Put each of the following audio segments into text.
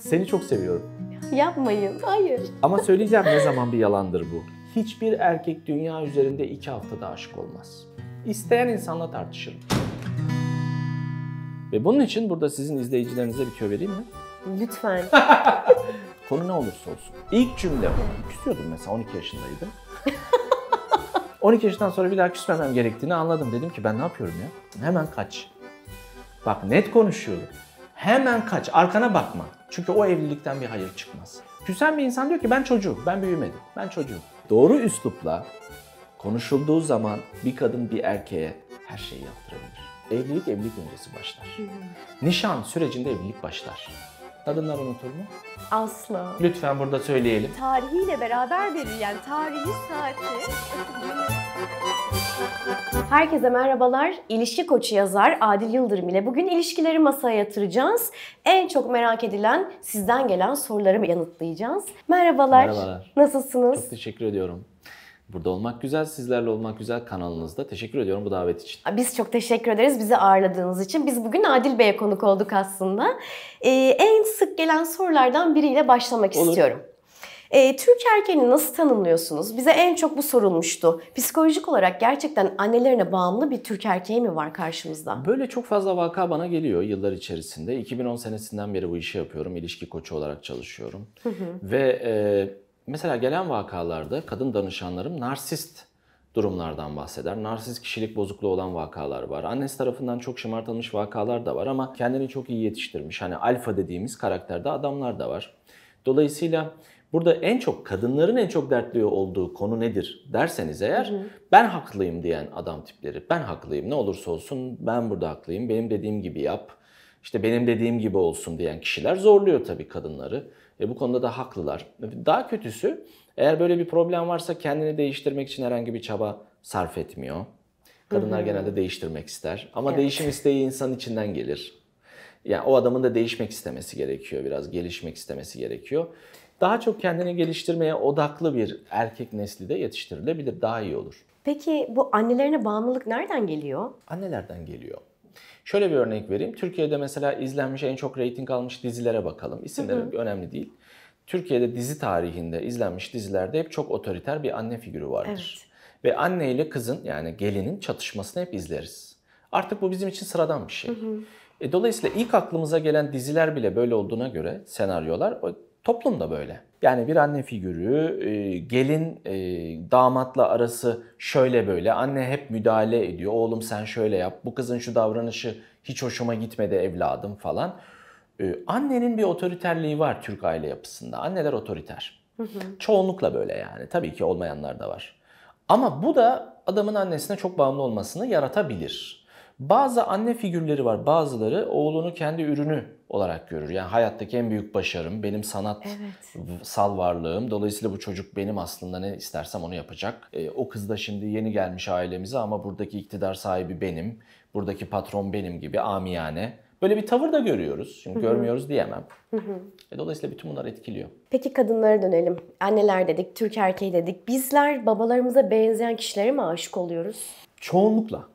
Seni çok seviyorum. Yapmayın. Hayır. Ama söyleyeceğim ne zaman bir yalandır bu. Hiçbir erkek dünya üzerinde iki haftada aşık olmaz. İsteyen insanla tartışırım. Ve bunun için burada sizin izleyicilerinize bir tüyo vereyim mi? Lütfen. Konu ne olursa olsun. İlk cümle küsüyordum mesela 12 yaşındaydım. 12 yaşından sonra bir daha küsmemem gerektiğini anladım. Dedim ki ben ne yapıyorum ya? Hemen kaç. Bak net konuşuyorum. Hemen kaç, arkana bakma. Çünkü o evlilikten bir hayır çıkmaz. Küsen bir insan diyor ki ben çocuğum, ben büyümedim, ben çocuğum. Doğru üslupla konuşulduğu zaman bir kadın bir erkeğe her şeyi yaptırabilir. Evlilik evlilik öncesi başlar. Nişan sürecinde evlilik başlar. Kadınlar unutur mu? Asla. Lütfen burada söyleyelim. Tarihiyle beraber verir yani tarihi saati. Herkese merhabalar. İlişki koçu yazar Adil Yıldırım ile bugün ilişkileri masaya yatıracağız. En çok merak edilen sizden gelen soruları yanıtlayacağız. Merhabalar. Merhabalar. Nasılsınız? Çok teşekkür ediyorum. Burada olmak güzel, sizlerle olmak güzel kanalınızda. Teşekkür ediyorum bu davet için. Biz çok teşekkür ederiz bizi ağırladığınız için. Biz bugün Adil Bey'e konuk olduk aslında. Ee, en sık gelen sorulardan biriyle başlamak Olur. istiyorum. E, Türk erkeğini nasıl tanımlıyorsunuz? Bize en çok bu sorulmuştu. Psikolojik olarak gerçekten annelerine bağımlı bir Türk erkeği mi var karşımızda? Böyle çok fazla vaka bana geliyor yıllar içerisinde. 2010 senesinden beri bu işi yapıyorum. İlişki koçu olarak çalışıyorum. Ve e, mesela gelen vakalarda kadın danışanlarım narsist durumlardan bahseder. Narsist kişilik bozukluğu olan vakalar var. Annesi tarafından çok şımartılmış vakalar da var ama kendini çok iyi yetiştirmiş. Hani alfa dediğimiz karakterde adamlar da var. Dolayısıyla Burada en çok kadınların en çok dertli olduğu konu nedir derseniz eğer hı hı. ben haklıyım diyen adam tipleri. Ben haklıyım ne olursa olsun ben burada haklıyım. Benim dediğim gibi yap. İşte benim dediğim gibi olsun diyen kişiler zorluyor tabii kadınları. E bu konuda da haklılar. Daha kötüsü eğer böyle bir problem varsa kendini değiştirmek için herhangi bir çaba sarf etmiyor. Kadınlar hı hı. genelde değiştirmek ister. Ama evet. değişim isteği insan içinden gelir. Yani o adamın da değişmek istemesi gerekiyor biraz, gelişmek istemesi gerekiyor daha çok kendini geliştirmeye odaklı bir erkek nesli de yetiştirilebilir. Daha iyi olur. Peki bu annelerine bağımlılık nereden geliyor? Annelerden geliyor. Şöyle bir örnek vereyim. Türkiye'de mesela izlenmiş en çok reyting almış dizilere bakalım. İsimleri hı hı. önemli değil. Türkiye'de dizi tarihinde izlenmiş dizilerde hep çok otoriter bir anne figürü vardır. Evet. Ve anne ile kızın yani gelinin çatışmasını hep izleriz. Artık bu bizim için sıradan bir şey. Hı hı. E, dolayısıyla ilk aklımıza gelen diziler bile böyle olduğuna göre senaryolar Toplum da böyle. Yani bir anne figürü, e, gelin e, damatla arası şöyle böyle, anne hep müdahale ediyor. Oğlum sen şöyle yap, bu kızın şu davranışı hiç hoşuma gitmedi evladım falan. E, annenin bir otoriterliği var Türk aile yapısında. Anneler otoriter. Çoğunlukla böyle yani. Tabii ki olmayanlar da var. Ama bu da adamın annesine çok bağımlı olmasını yaratabilir. Bazı anne figürleri var. Bazıları oğlunu kendi ürünü olarak görür. Yani hayattaki en büyük başarım, benim sanat evet. sal varlığım. Dolayısıyla bu çocuk benim aslında ne istersem onu yapacak. E, o kız da şimdi yeni gelmiş ailemize ama buradaki iktidar sahibi benim. Buradaki patron benim gibi amiyane. Böyle bir tavır da görüyoruz. Şimdi Hı-hı. görmüyoruz diyemem. Hı-hı. E, dolayısıyla bütün bunlar etkiliyor. Peki kadınlara dönelim. Anneler dedik, Türk erkeği dedik. Bizler babalarımıza benzeyen kişilere mi aşık oluyoruz? Çoğunlukla.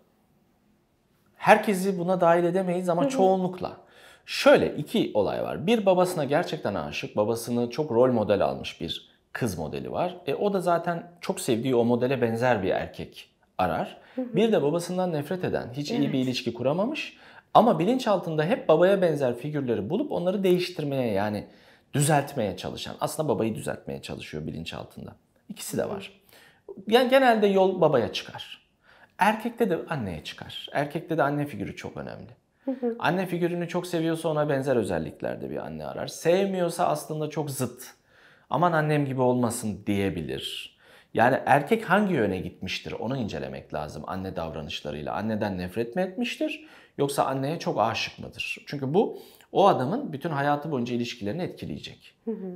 Herkesi buna dahil edemeyiz ama çoğunlukla. Şöyle iki olay var. Bir babasına gerçekten aşık, babasını çok rol model almış bir kız modeli var. E, o da zaten çok sevdiği o modele benzer bir erkek arar. Bir de babasından nefret eden, hiç iyi bir ilişki kuramamış ama bilinçaltında hep babaya benzer figürleri bulup onları değiştirmeye yani düzeltmeye çalışan. Aslında babayı düzeltmeye çalışıyor bilinçaltında. İkisi de var. Yani genelde yol babaya çıkar. Erkekte de anneye çıkar. Erkekte de anne figürü çok önemli. Anne figürünü çok seviyorsa ona benzer özelliklerde bir anne arar. Sevmiyorsa aslında çok zıt. Aman annem gibi olmasın diyebilir. Yani erkek hangi yöne gitmiştir onu incelemek lazım anne davranışlarıyla. Anneden nefret mi etmiştir yoksa anneye çok aşık mıdır? Çünkü bu o adamın bütün hayatı boyunca ilişkilerini etkileyecek.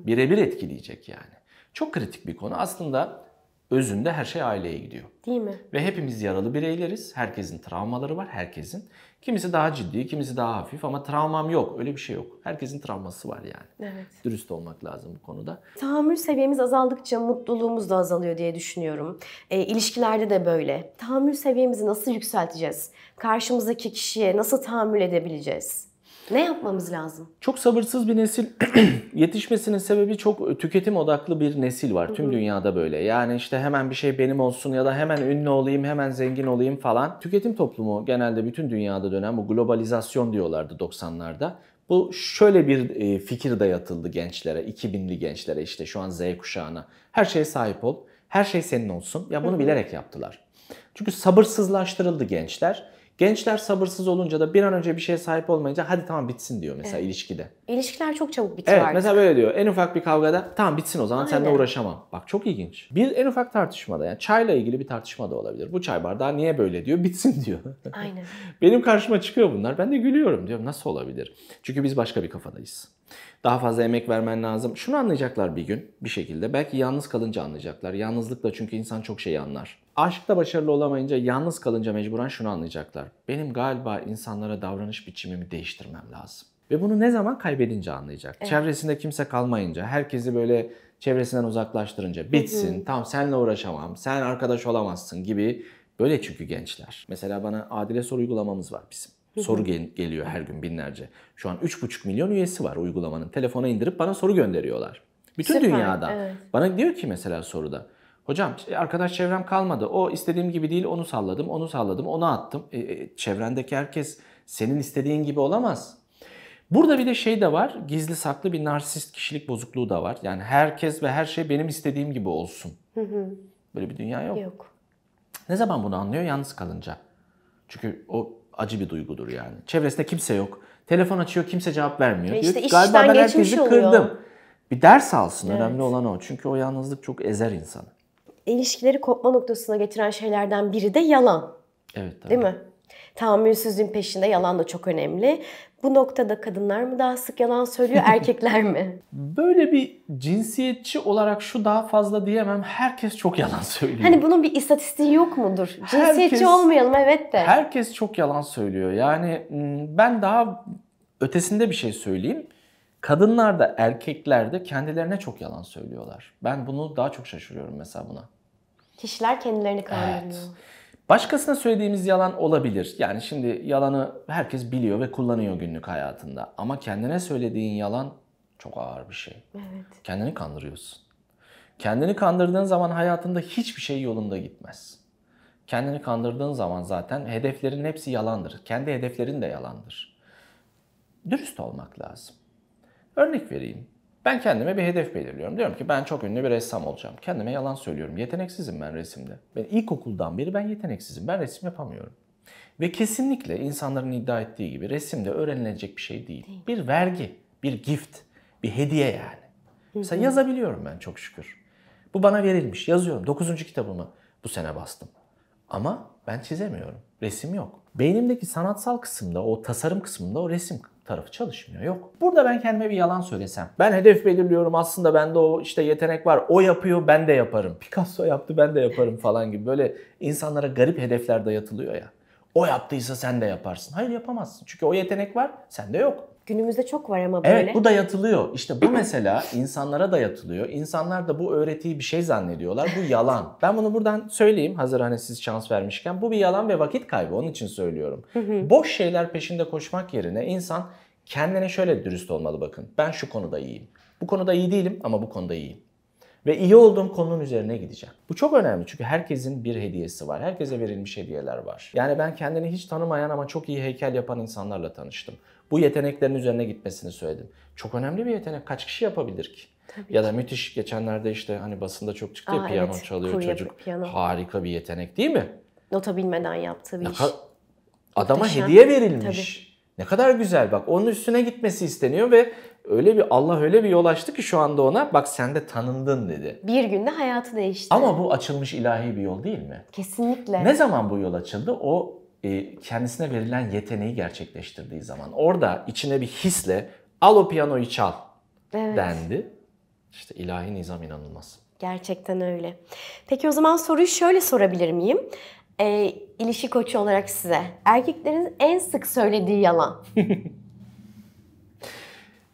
Birebir etkileyecek yani. Çok kritik bir konu. Aslında özünde her şey aileye gidiyor. Değil mi? Ve hepimiz yaralı bireyleriz. Herkesin travmaları var, herkesin. Kimisi daha ciddi, kimisi daha hafif ama travmam yok. Öyle bir şey yok. Herkesin travması var yani. Evet. Dürüst olmak lazım bu konuda. Tahammül seviyemiz azaldıkça mutluluğumuz da azalıyor diye düşünüyorum. E, ilişkilerde de böyle. Tahammül seviyemizi nasıl yükselteceğiz? Karşımızdaki kişiye nasıl tahammül edebileceğiz? Ne yapmamız lazım? Çok sabırsız bir nesil yetişmesinin sebebi çok tüketim odaklı bir nesil var. Tüm dünyada böyle. Yani işte hemen bir şey benim olsun ya da hemen ünlü olayım, hemen zengin olayım falan. Tüketim toplumu genelde bütün dünyada dönen bu globalizasyon diyorlardı 90'larda. Bu şöyle bir e, fikir dayatıldı gençlere, 2000'li gençlere işte şu an Z kuşağına. Her şeye sahip ol, her şey senin olsun. Ya bunu bilerek yaptılar. Çünkü sabırsızlaştırıldı gençler Gençler sabırsız olunca da bir an önce bir şeye sahip olmayınca hadi tamam bitsin diyor mesela evet. ilişkide. İlişkiler çok çabuk bitiyor evet, artık. Mesela böyle diyor en ufak bir kavgada tamam bitsin o zaman Aynen. seninle uğraşamam. Bak çok ilginç. Bir en ufak tartışmada yani çayla ilgili bir tartışma da olabilir. Bu çay bardağı niye böyle diyor bitsin diyor. Aynen. Benim karşıma çıkıyor bunlar ben de gülüyorum diyorum nasıl olabilir. Çünkü biz başka bir kafadayız. Daha fazla emek vermen lazım. Şunu anlayacaklar bir gün bir şekilde. Belki yalnız kalınca anlayacaklar. Yalnızlıkla çünkü insan çok şeyi anlar. Aşkta başarılı olamayınca, yalnız kalınca mecburen şunu anlayacaklar. Benim galiba insanlara davranış biçimimi değiştirmem lazım. Ve bunu ne zaman kaybedince anlayacak. Evet. Çevresinde kimse kalmayınca, herkesi böyle çevresinden uzaklaştırınca bitsin, hı hı. tam senle uğraşamam, sen arkadaş olamazsın gibi böyle çünkü gençler. Mesela bana adile soru uygulamamız var bizim. Hı hı. Soru gel- geliyor her gün binlerce. Şu an 3,5 milyon üyesi var uygulamanın. Telefona indirip bana soru gönderiyorlar. Bütün Süper, dünyada. Evet. Bana diyor ki mesela soruda Hocam arkadaş çevrem kalmadı. O istediğim gibi değil onu salladım, onu salladım, onu attım. E, e, çevrendeki herkes senin istediğin gibi olamaz. Burada bir de şey de var. Gizli saklı bir narsist kişilik bozukluğu da var. Yani herkes ve her şey benim istediğim gibi olsun. Böyle bir dünya yok. Yok. Ne zaman bunu anlıyor? Yalnız kalınca. Çünkü o acı bir duygudur yani. Çevresinde kimse yok. Telefon açıyor kimse cevap vermiyor. E işte Diyor, Galiba ben herkesi oluyor. Bir ders alsın. Evet. Önemli olan o. Çünkü o yalnızlık çok ezer insanı ilişkileri kopma noktasına getiren şeylerden biri de yalan. Evet. Tabii. Değil mi? Tahammülsüzlüğün peşinde yalan da çok önemli. Bu noktada kadınlar mı daha sık yalan söylüyor, erkekler mi? Böyle bir cinsiyetçi olarak şu daha fazla diyemem. Herkes çok yalan söylüyor. Hani bunun bir istatistiği yok mudur? Cinsiyetçi herkes, olmayalım evet de. Herkes çok yalan söylüyor. Yani ben daha ötesinde bir şey söyleyeyim. Kadınlar da erkekler de kendilerine çok yalan söylüyorlar. Ben bunu daha çok şaşırıyorum mesela buna. Kişiler kendilerini kandırıyor. Evet. Başkasına söylediğimiz yalan olabilir. Yani şimdi yalanı herkes biliyor ve kullanıyor günlük hayatında. Ama kendine söylediğin yalan çok ağır bir şey. Evet. Kendini kandırıyorsun. Kendini kandırdığın zaman hayatında hiçbir şey yolunda gitmez. Kendini kandırdığın zaman zaten hedeflerin hepsi yalandır. Kendi hedeflerin de yalandır. Dürüst olmak lazım. Örnek vereyim. Ben kendime bir hedef belirliyorum. Diyorum ki ben çok ünlü bir ressam olacağım. Kendime yalan söylüyorum. Yeteneksizim ben resimde. Ben ilkokuldan beri ben yeteneksizim. Ben resim yapamıyorum. Ve kesinlikle insanların iddia ettiği gibi resimde öğrenilecek bir şey değil. değil. Bir vergi, bir gift, bir hediye yani. Hı hı. yazabiliyorum ben çok şükür. Bu bana verilmiş. Yazıyorum. Dokuzuncu kitabımı bu sene bastım. Ama ben çizemiyorum. Resim yok. Beynimdeki sanatsal kısımda, o tasarım kısmında o resim tarafı çalışmıyor. Yok. Burada ben kendime bir yalan söylesem. Ben hedef belirliyorum aslında bende o işte yetenek var. O yapıyor ben de yaparım. Picasso yaptı ben de yaparım falan gibi. Böyle insanlara garip hedefler dayatılıyor ya. O yaptıysa sen de yaparsın. Hayır yapamazsın. Çünkü o yetenek var sende yok. Günümüzde çok var ama böyle. Evet bu da yatılıyor. İşte bu mesela insanlara da yatılıyor. İnsanlar da bu öğretiyi bir şey zannediyorlar. Bu yalan. Ben bunu buradan söyleyeyim hazır hani siz şans vermişken. Bu bir yalan ve vakit kaybı onun için söylüyorum. Boş şeyler peşinde koşmak yerine insan kendine şöyle dürüst olmalı bakın. Ben şu konuda iyiyim. Bu konuda iyi değilim ama bu konuda iyiyim. Ve iyi olduğum konunun üzerine gideceğim. Bu çok önemli çünkü herkesin bir hediyesi var. Herkese verilmiş hediyeler var. Yani ben kendini hiç tanımayan ama çok iyi heykel yapan insanlarla tanıştım bu yeteneklerin üzerine gitmesini söyledim. Çok önemli bir yetenek. Kaç kişi yapabilir ki? Tabii ya da müthiş geçenlerde işte hani basında çok çıktı ya piyano evet, çalıyor çocuk. Piyano. Harika bir yetenek değil mi? Nota bilmeden yaptığı bir ne iş. Adama Muhteşem. hediye verilmiş. Tabii. Ne kadar güzel bak onun üstüne gitmesi isteniyor ve öyle bir Allah öyle bir yol açtı ki şu anda ona bak sen de tanındın dedi. Bir günde hayatı değişti. Ama bu açılmış ilahi bir yol değil mi? Kesinlikle. Ne zaman bu yol açıldı? O e, kendisine verilen yeteneği gerçekleştirdiği zaman orada içine bir hisle al o piyanoyu çal evet. dendi. İşte ilahi nizam inanılmaz. Gerçekten öyle. Peki o zaman soruyu şöyle sorabilir miyim? E, ilişki koçu olarak size erkeklerin en sık söylediği yalan.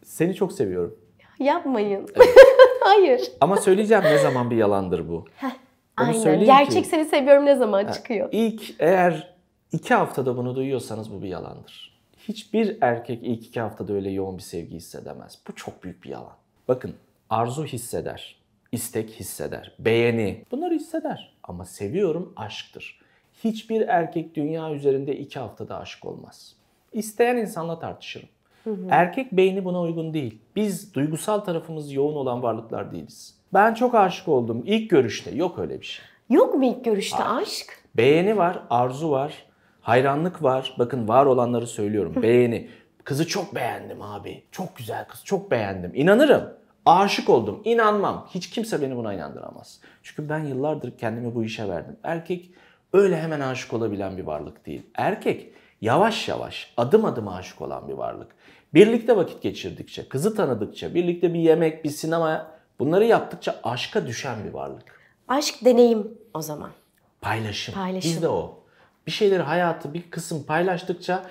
Seni çok seviyorum. Yapmayın. Evet. Hayır. Ama söyleyeceğim ne zaman bir yalandır bu. Heh, aynen. Gerçek ki, seni seviyorum ne zaman ha, çıkıyor? İlk eğer İki haftada bunu duyuyorsanız bu bir yalandır. Hiçbir erkek ilk iki haftada öyle yoğun bir sevgi hissedemez. Bu çok büyük bir yalan. Bakın arzu hisseder, istek hisseder, beğeni bunları hisseder. Ama seviyorum aşktır. Hiçbir erkek dünya üzerinde iki haftada aşık olmaz. İsteyen insanla tartışırım. Hı hı. Erkek beyni buna uygun değil. Biz duygusal tarafımız yoğun olan varlıklar değiliz. Ben çok aşık oldum ilk görüşte. Yok öyle bir şey. Yok mu ilk görüşte Hayır. aşk? Beğeni var, arzu var, Hayranlık var. Bakın var olanları söylüyorum. Beğeni. Kızı çok beğendim abi. Çok güzel kız. Çok beğendim. İnanırım. Aşık oldum. İnanmam. Hiç kimse beni buna inandıramaz. Çünkü ben yıllardır kendimi bu işe verdim. Erkek öyle hemen aşık olabilen bir varlık değil. Erkek yavaş yavaş, adım adım aşık olan bir varlık. Birlikte vakit geçirdikçe, kızı tanıdıkça, birlikte bir yemek, bir sinema bunları yaptıkça aşka düşen bir varlık. Aşk deneyim o zaman. Paylaşım. Paylaşım. Biz de o bir şeyleri hayatı bir kısım paylaştıkça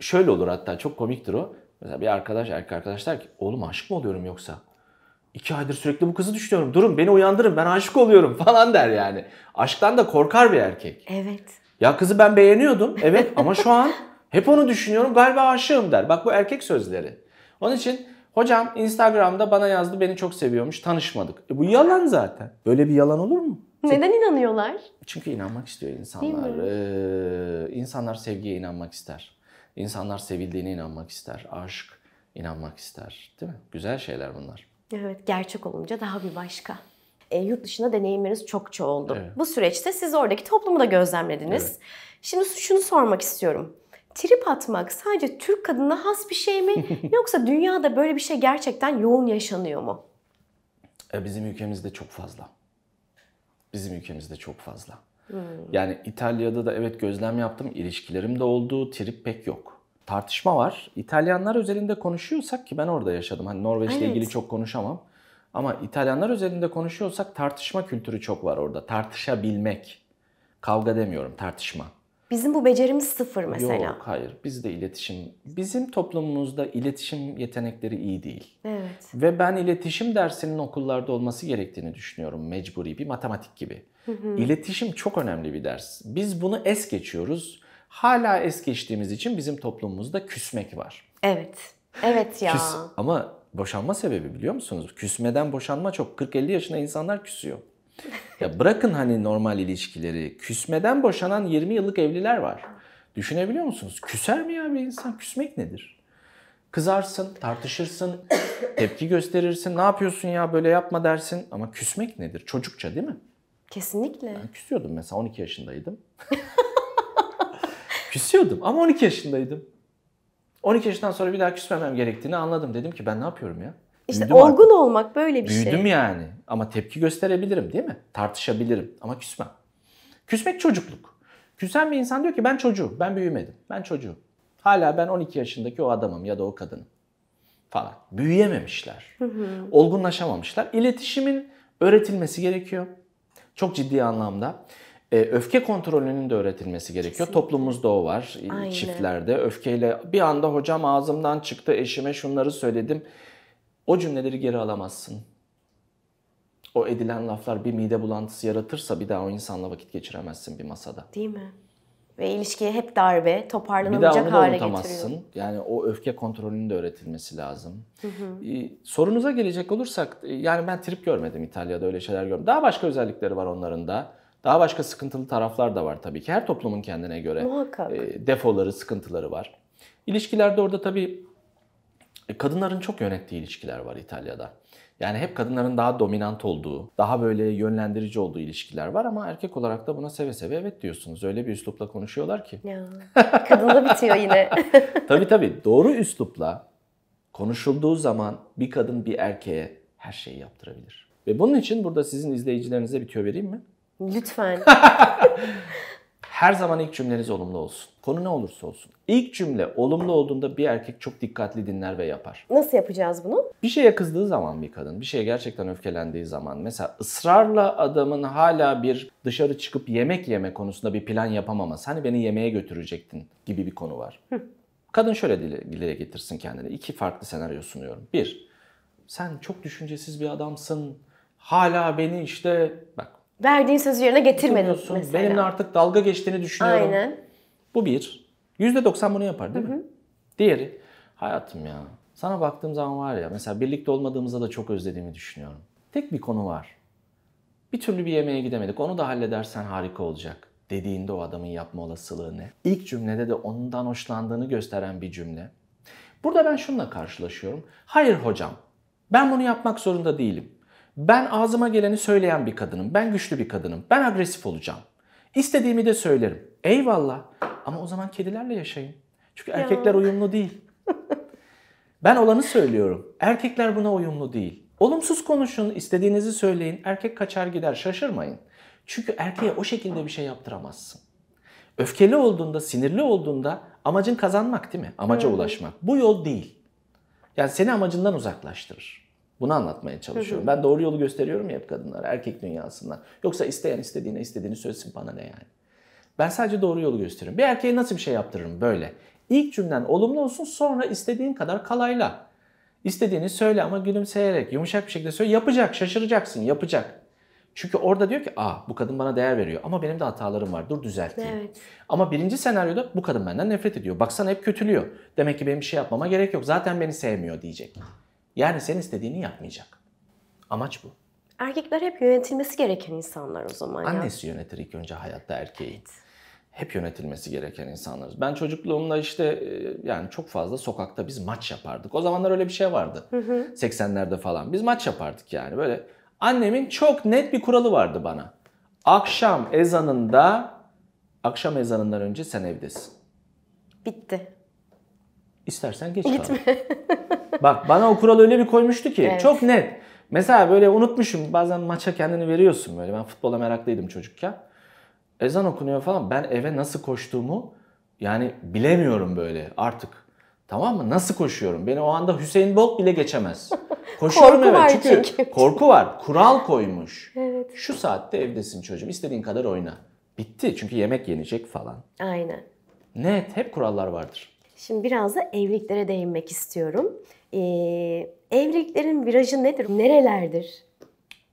şöyle olur hatta çok komiktir o. Mesela bir arkadaş erkek arkadaş der ki oğlum aşık mı oluyorum yoksa? İki aydır sürekli bu kızı düşünüyorum. Durun beni uyandırın ben aşık oluyorum falan der yani. Aşktan da korkar bir erkek. Evet. Ya kızı ben beğeniyordum evet ama şu an hep onu düşünüyorum galiba aşığım der. Bak bu erkek sözleri. Onun için hocam Instagram'da bana yazdı beni çok seviyormuş tanışmadık. E bu yalan zaten. Böyle bir yalan olur mu? Neden inanıyorlar? Çünkü inanmak istiyor insanlar. Ee, insanlar sevgiye inanmak ister. İnsanlar sevildiğine inanmak ister. Aşk inanmak ister. Değil mi? Güzel şeyler bunlar. Evet, gerçek olunca daha bir başka. E, yurt dışında deneyimleriniz çokça oldu. Evet. Bu süreçte siz oradaki toplumu da gözlemlediniz. Evet. Şimdi şunu sormak istiyorum. Trip atmak sadece Türk kadına has bir şey mi? Yoksa dünyada böyle bir şey gerçekten yoğun yaşanıyor mu? E, bizim ülkemizde çok fazla bizim ülkemizde çok fazla. Hmm. Yani İtalya'da da evet gözlem yaptım. ilişkilerim de oldu. Trip pek yok. Tartışma var. İtalyanlar üzerinde konuşuyorsak ki ben orada yaşadım. Hani Norveç'le evet. ilgili çok konuşamam. Ama İtalyanlar üzerinde konuşuyorsak tartışma kültürü çok var orada. Tartışabilmek. Kavga demiyorum tartışma. Bizim bu becerimiz sıfır mesela. Yok hayır. Bizde iletişim, bizim toplumumuzda iletişim yetenekleri iyi değil. Evet. Ve ben iletişim dersinin okullarda olması gerektiğini düşünüyorum mecburi bir matematik gibi. Hı hı. İletişim çok önemli bir ders. Biz bunu es geçiyoruz. Hala es geçtiğimiz için bizim toplumumuzda küsmek var. Evet. Evet ya. Küs, ama boşanma sebebi biliyor musunuz? Küsmeden boşanma çok. 40-50 yaşında insanlar küsüyor. Ya bırakın hani normal ilişkileri. Küsmeden boşanan 20 yıllık evliler var. Düşünebiliyor musunuz? Küser mi ya bir insan? Küsmek nedir? Kızarsın, tartışırsın, tepki gösterirsin. Ne yapıyorsun ya böyle yapma dersin. Ama küsmek nedir? Çocukça değil mi? Kesinlikle. Ben küsüyordum mesela 12 yaşındaydım. küsüyordum ama 12 yaşındaydım. 12 yaşından sonra bir daha küsmemem gerektiğini anladım. Dedim ki ben ne yapıyorum ya? İşte Büyüdüm olgun artık. olmak böyle bir Büyüdüm şey. Büyüdüm yani ama tepki gösterebilirim değil mi? Tartışabilirim ama küsmem. Küsmek çocukluk. Küsen bir insan diyor ki ben çocuğum, ben büyümedim, ben çocuğum. Hala ben 12 yaşındaki o adamım ya da o kadınım falan. Büyüyememişler. Olgunlaşamamışlar. İletişimin öğretilmesi gerekiyor. Çok ciddi anlamda. Ee, öfke kontrolünün de öğretilmesi gerekiyor. Kesinlikle. Toplumumuzda o var. Aynen. Çiftlerde öfkeyle bir anda hocam ağzımdan çıktı eşime şunları söyledim o cümleleri geri alamazsın. O edilen laflar bir mide bulantısı yaratırsa bir daha o insanla vakit geçiremezsin bir masada. Değil mi? Ve ilişkiye hep darbe, toparlanamayacak hale getiriyor. Bir daha onu da Getiriyor. Yani o öfke kontrolünün de öğretilmesi lazım. Hı hı. Ee, sorunuza gelecek olursak, e, yani ben trip görmedim İtalya'da öyle şeyler görmedim. Daha başka özellikleri var onların da. Daha başka sıkıntılı taraflar da var tabii ki. Her toplumun kendine göre Muhakkak. E, defoları, sıkıntıları var. İlişkilerde orada tabii e, kadınların çok yönettiği ilişkiler var İtalya'da. Yani hep kadınların daha dominant olduğu, daha böyle yönlendirici olduğu ilişkiler var ama erkek olarak da buna seve seve evet diyorsunuz. Öyle bir üslupla konuşuyorlar ki. Ya, kadında bitiyor yine. tabii tabii. Doğru üslupla konuşulduğu zaman bir kadın bir erkeğe her şeyi yaptırabilir. Ve bunun için burada sizin izleyicilerinize bir tüyo vereyim mi? Lütfen. Her zaman ilk cümleniz olumlu olsun. Konu ne olursa olsun. İlk cümle olumlu olduğunda bir erkek çok dikkatli dinler ve yapar. Nasıl yapacağız bunu? Bir şeye kızdığı zaman bir kadın, bir şeye gerçekten öfkelendiği zaman mesela ısrarla adamın hala bir dışarı çıkıp yemek yeme konusunda bir plan yapamaması. Hani beni yemeğe götürecektin gibi bir konu var. Hı. Kadın şöyle dile, dile getirsin kendini. İki farklı senaryo sunuyorum. Bir, sen çok düşüncesiz bir adamsın. Hala beni işte bak verdiğin sözü yerine getirmedin mesela. Benimle artık dalga geçtiğini düşünüyorum. Aynen. Bu bir. %90 bunu yapar değil Hı-hı. mi? Diğeri hayatım ya sana baktığım zaman var ya mesela birlikte olmadığımızda da çok özlediğimi düşünüyorum. Tek bir konu var. Bir türlü bir yemeğe gidemedik. Onu da halledersen harika olacak dediğinde o adamın yapma olasılığı ne? İlk cümlede de ondan hoşlandığını gösteren bir cümle. Burada ben şununla karşılaşıyorum. Hayır hocam. Ben bunu yapmak zorunda değilim. Ben ağzıma geleni söyleyen bir kadınım. Ben güçlü bir kadınım. Ben agresif olacağım. İstediğimi de söylerim. Eyvallah. Ama o zaman kedilerle yaşayın. Çünkü erkekler uyumlu değil. ben olanı söylüyorum. Erkekler buna uyumlu değil. Olumsuz konuşun, istediğinizi söyleyin. Erkek kaçar gider, şaşırmayın. Çünkü erkeğe o şekilde bir şey yaptıramazsın. Öfkeli olduğunda, sinirli olduğunda amacın kazanmak değil mi? Amaca ulaşmak. Bu yol değil. Yani seni amacından uzaklaştırır. Bunu anlatmaya çalışıyorum. Hı hı. Ben doğru yolu gösteriyorum ya hep kadınlara, erkek dünyasından. Yoksa isteyen istediğine istediğini söylesin bana ne yani. Ben sadece doğru yolu gösteriyorum. Bir erkeğe nasıl bir şey yaptırırım böyle? İlk cümlen olumlu olsun sonra istediğin kadar kalayla. İstediğini söyle ama gülümseyerek, yumuşak bir şekilde söyle. Yapacak, şaşıracaksın, yapacak. Çünkü orada diyor ki aa bu kadın bana değer veriyor ama benim de hatalarım var dur düzelteyim. Evet. Ama birinci senaryoda bu kadın benden nefret ediyor. Baksana hep kötülüyor. Demek ki benim bir şey yapmama gerek yok. Zaten beni sevmiyor diyecek. Yani sen istediğini yapmayacak. Amaç bu. Erkekler hep yönetilmesi gereken insanlar o zaman. Annesi ya. yönetir ilk önce hayatta erkeği. Evet. Hep yönetilmesi gereken insanlarız. Ben çocukluğumda işte e, yani çok fazla sokakta biz maç yapardık. O zamanlar öyle bir şey vardı. Hı hı. 80'lerde falan. Biz maç yapardık yani böyle. Annemin çok net bir kuralı vardı bana. Akşam ezanında akşam ezanından önce sen evdesin. Bitti. İstersen geç Gitme. kal. Bak bana o kural öyle bir koymuştu ki evet. çok net. Mesela böyle unutmuşum bazen maça kendini veriyorsun böyle. Ben futbola meraklıydım çocukken. Ezan okunuyor falan. Ben eve nasıl koştuğumu yani bilemiyorum böyle artık. Tamam mı? Nasıl koşuyorum? Beni o anda Hüseyin Bolt bile geçemez. Koşuyorum korku evet çünkü, çünkü korku var. Kural koymuş. evet. Şu saatte evdesin çocuğum. İstediğin kadar oyna. Bitti çünkü yemek yenecek falan. Aynen. Net hep kurallar vardır. Şimdi biraz da evliliklere değinmek istiyorum. Ee, evliliklerin virajı nedir? Nerelerdir?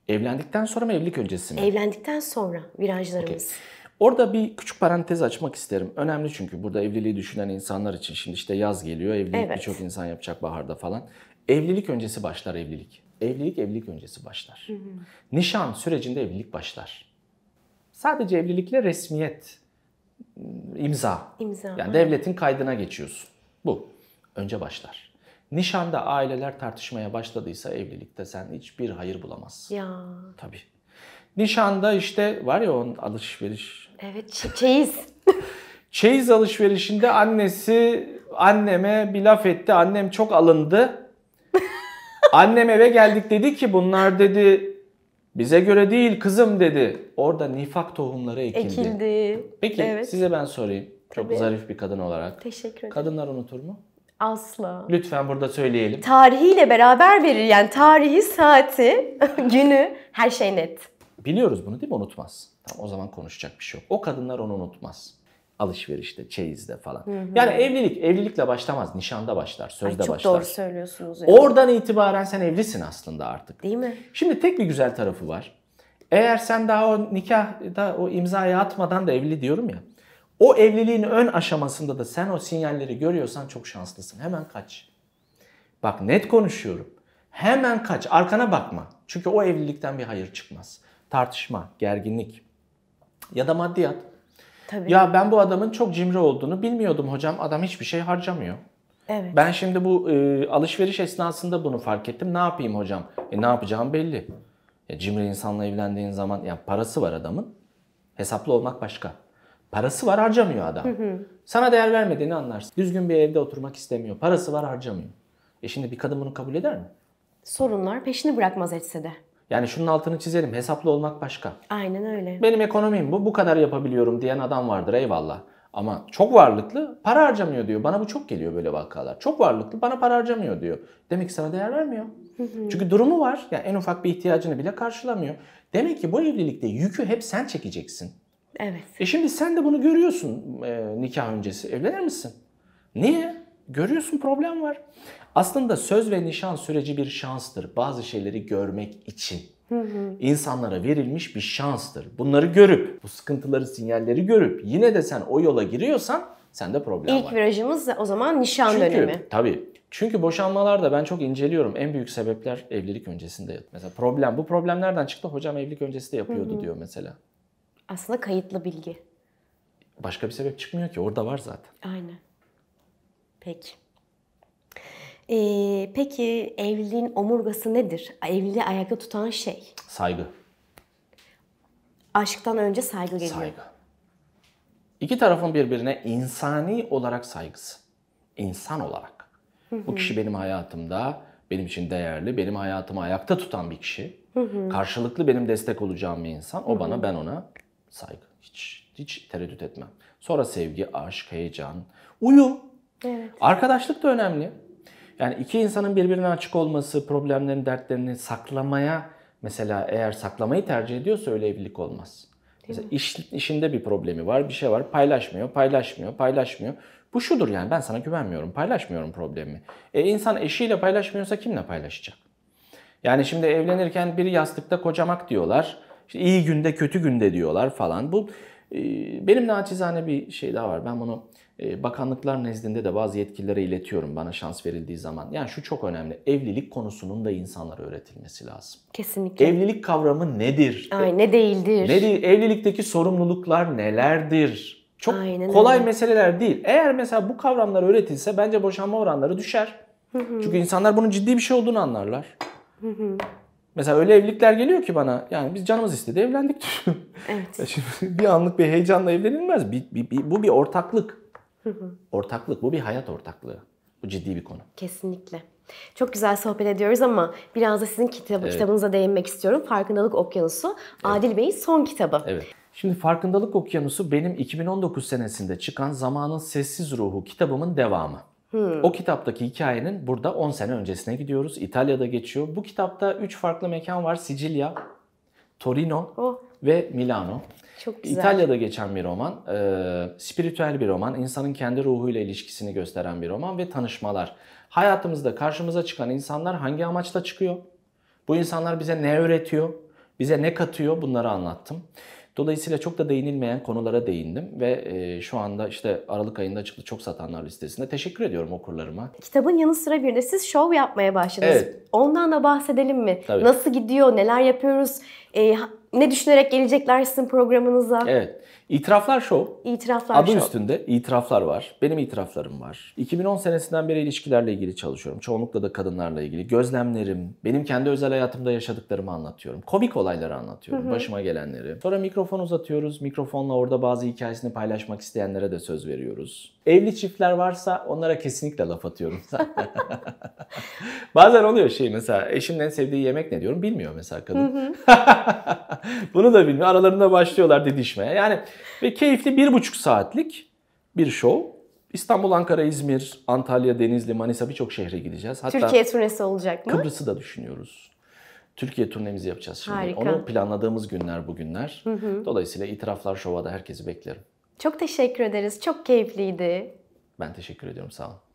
Evlendikten sonra mı evlilik öncesi mi? Evlendikten sonra virajlarımız. Okay. Orada bir küçük parantez açmak isterim. Önemli çünkü burada evliliği düşünen insanlar için şimdi işte yaz geliyor. Evlilik evet. birçok insan yapacak baharda falan. Evlilik öncesi başlar evlilik. Evlilik evlilik öncesi başlar. Hı hı. Nişan sürecinde evlilik başlar. Sadece evlilikle resmiyet imza. İmza. Yani devletin kaydına geçiyorsun. Bu. Önce başlar. Nişanda aileler tartışmaya başladıysa evlilikte sen hiçbir hayır bulamazsın. Ya. Tabii. Nişanda işte var ya onun alışveriş. Evet çeyiz. çeyiz alışverişinde annesi anneme bir laf etti. Annem çok alındı. Annem eve geldik dedi ki bunlar dedi bize göre değil kızım dedi. Orada nifak tohumları ekildi. Ekildi. Peki evet. size ben sorayım. Çok Tabii. zarif bir kadın olarak. Teşekkür ederim. Kadınlar unutur mu? Asla. Lütfen burada söyleyelim. Tarihiyle beraber verir yani tarihi, saati, günü her şey net. Biliyoruz bunu değil mi? Unutmaz. Tamam o zaman konuşacak bir şey yok. O kadınlar onu unutmaz alışverişte, çeyizde falan. Hı hı. Yani evlilik evlilikle başlamaz, nişanda başlar, sözde Ay çok başlar. Çok doğru söylüyorsunuz. Yani. Oradan itibaren sen evlisin aslında artık. Değil mi? Şimdi tek bir güzel tarafı var. Eğer sen daha o nikahda o imzayı atmadan da evli diyorum ya. O evliliğin ön aşamasında da sen o sinyalleri görüyorsan çok şanslısın. Hemen kaç. Bak net konuşuyorum. Hemen kaç. Arkana bakma. Çünkü o evlilikten bir hayır çıkmaz. Tartışma, gerginlik ya da maddiyat. Tabii. Ya ben bu adamın çok cimri olduğunu bilmiyordum hocam. Adam hiçbir şey harcamıyor. Evet. Ben şimdi bu e, alışveriş esnasında bunu fark ettim. Ne yapayım hocam? E ne yapacağım belli. Ya e, cimri insanla evlendiğin zaman ya parası var adamın. Hesaplı olmak başka. Parası var harcamıyor adam. Hı hı. Sana değer vermediğini anlarsın. Düzgün bir evde oturmak istemiyor. Parası var harcamıyor. E şimdi bir kadın bunu kabul eder mi? Sorunlar peşini bırakmaz etse de. Yani şunun altını çizelim. Hesaplı olmak başka. Aynen öyle. Benim ekonomim bu. Bu kadar yapabiliyorum diyen adam vardır eyvallah. Ama çok varlıklı para harcamıyor diyor. Bana bu çok geliyor böyle vakalar. Çok varlıklı bana para harcamıyor diyor. Demek ki sana değer vermiyor. Çünkü durumu var. Yani en ufak bir ihtiyacını bile karşılamıyor. Demek ki bu evlilikte yükü hep sen çekeceksin. Evet. E şimdi sen de bunu görüyorsun e, nikah öncesi. Evlenir misin? Niye? Görüyorsun problem var. Aslında söz ve nişan süreci bir şanstır. Bazı şeyleri görmek için. Hı İnsanlara verilmiş bir şanstır. Bunları görüp, bu sıkıntıları, sinyalleri görüp yine de sen o yola giriyorsan sende problem İlk var. İlk virajımız o zaman nişan Çünkü, dönemi. Tabii. Çünkü boşanmalarda ben çok inceliyorum. En büyük sebepler evlilik öncesinde. Mesela problem. Bu problem nereden çıktı? Hocam evlilik öncesinde yapıyordu diyor mesela. Aslında kayıtlı bilgi. Başka bir sebep çıkmıyor ki. Orada var zaten. Aynen. Peki. Ee, peki evliliğin omurgası nedir? Evliliği ayakta tutan şey? Saygı. Aşktan önce saygı geliyor. Saygı. İki tarafın birbirine insani olarak saygısı. İnsan olarak. Bu kişi benim hayatımda, benim için değerli, benim hayatımı ayakta tutan bir kişi. Karşılıklı benim destek olacağım bir insan. O bana, ben ona saygı. Hiç hiç tereddüt etmem. Sonra sevgi, aşk, heyecan, uyum. Arkadaşlık da önemli. Yani iki insanın birbirine açık olması, problemlerini, dertlerini saklamaya mesela eğer saklamayı tercih ediyorsa öyle evlilik olmaz. Değil mesela iş, işinde bir problemi var, bir şey var, paylaşmıyor, paylaşmıyor, paylaşmıyor. Bu şudur yani ben sana güvenmiyorum, paylaşmıyorum problemi. E insan eşiyle paylaşmıyorsa kimle paylaşacak? Yani şimdi evlenirken bir yastıkta kocamak diyorlar. İşte iyi günde kötü günde diyorlar falan. Bu e, benim naçizane bir şey daha var. Ben bunu ee, bakanlıklar nezdinde de bazı yetkililere iletiyorum bana şans verildiği zaman. Yani şu çok önemli. Evlilik konusunun da insanlara öğretilmesi lazım. Kesinlikle. Evlilik kavramı nedir? Ay, ne değildir? Ne değil? Evlilikteki sorumluluklar nelerdir? Çok Aynen kolay öyle. meseleler değil. Eğer mesela bu kavramlar öğretilse bence boşanma oranları düşer. Çünkü insanlar bunun ciddi bir şey olduğunu anlarlar. Mesela öyle evlilikler geliyor ki bana. Yani biz canımız istedi evlendik. evet. Şimdi bir anlık bir heyecanla evlenilmez. Bir, bir, bir, bu bir ortaklık. Ortaklık bu bir hayat ortaklığı. Bu ciddi bir konu. Kesinlikle. Çok güzel sohbet ediyoruz ama biraz da sizin kitabı, evet. kitabınıza değinmek istiyorum. Farkındalık Okyanusu, Adil evet. Bey'in son kitabı. Evet. Şimdi Farkındalık Okyanusu benim 2019 senesinde çıkan Zamanın Sessiz Ruhu kitabımın devamı. Hmm. O kitaptaki hikayenin burada 10 sene öncesine gidiyoruz. İtalya'da geçiyor. Bu kitapta 3 farklı mekan var. Sicilya, Torino oh ve Milano. Çok güzel. İtalya'da geçen bir roman. E, spiritüel bir roman. insanın kendi ruhuyla ilişkisini gösteren bir roman ve tanışmalar. Hayatımızda karşımıza çıkan insanlar hangi amaçla çıkıyor? Bu insanlar bize ne öğretiyor? Bize ne katıyor? Bunları anlattım. Dolayısıyla çok da değinilmeyen konulara değindim ve e, şu anda işte Aralık ayında çıktı çok satanlar listesinde. Teşekkür ediyorum okurlarıma. Kitabın yanı sıra bir de siz şov yapmaya başladınız. Evet. Ondan da bahsedelim mi? Tabii. Nasıl gidiyor? Neler yapıyoruz? E, ne düşünerek gelecekler sizin programınıza? Evet. İtiraflar Show. İtiraflar Adı Show. üstünde itiraflar var. Benim itiraflarım var. 2010 senesinden beri ilişkilerle ilgili çalışıyorum. Çoğunlukla da kadınlarla ilgili. Gözlemlerim, benim kendi özel hayatımda yaşadıklarımı anlatıyorum. Komik olayları anlatıyorum, hı hı. başıma gelenleri. Sonra mikrofon uzatıyoruz. Mikrofonla orada bazı hikayesini paylaşmak isteyenlere de söz veriyoruz. Evli çiftler varsa onlara kesinlikle laf atıyorum. Bazen oluyor şey mesela eşimin en sevdiği yemek ne diyorum bilmiyor mesela kadın. Bunu da bilmiyor. Aralarında başlıyorlar didişmeye. Yani ve keyifli bir buçuk saatlik bir show. İstanbul, Ankara, İzmir, Antalya, Denizli, Manisa birçok şehre gideceğiz. Hatta Türkiye turnesi olacak mı? Kıbrıs'ı da düşünüyoruz. Türkiye turnemizi yapacağız şimdi. Harika. Onu planladığımız günler bugünler. Hı hı. Dolayısıyla itiraflar şova da herkesi beklerim. Çok teşekkür ederiz. Çok keyifliydi. Ben teşekkür ediyorum. Sağ olun.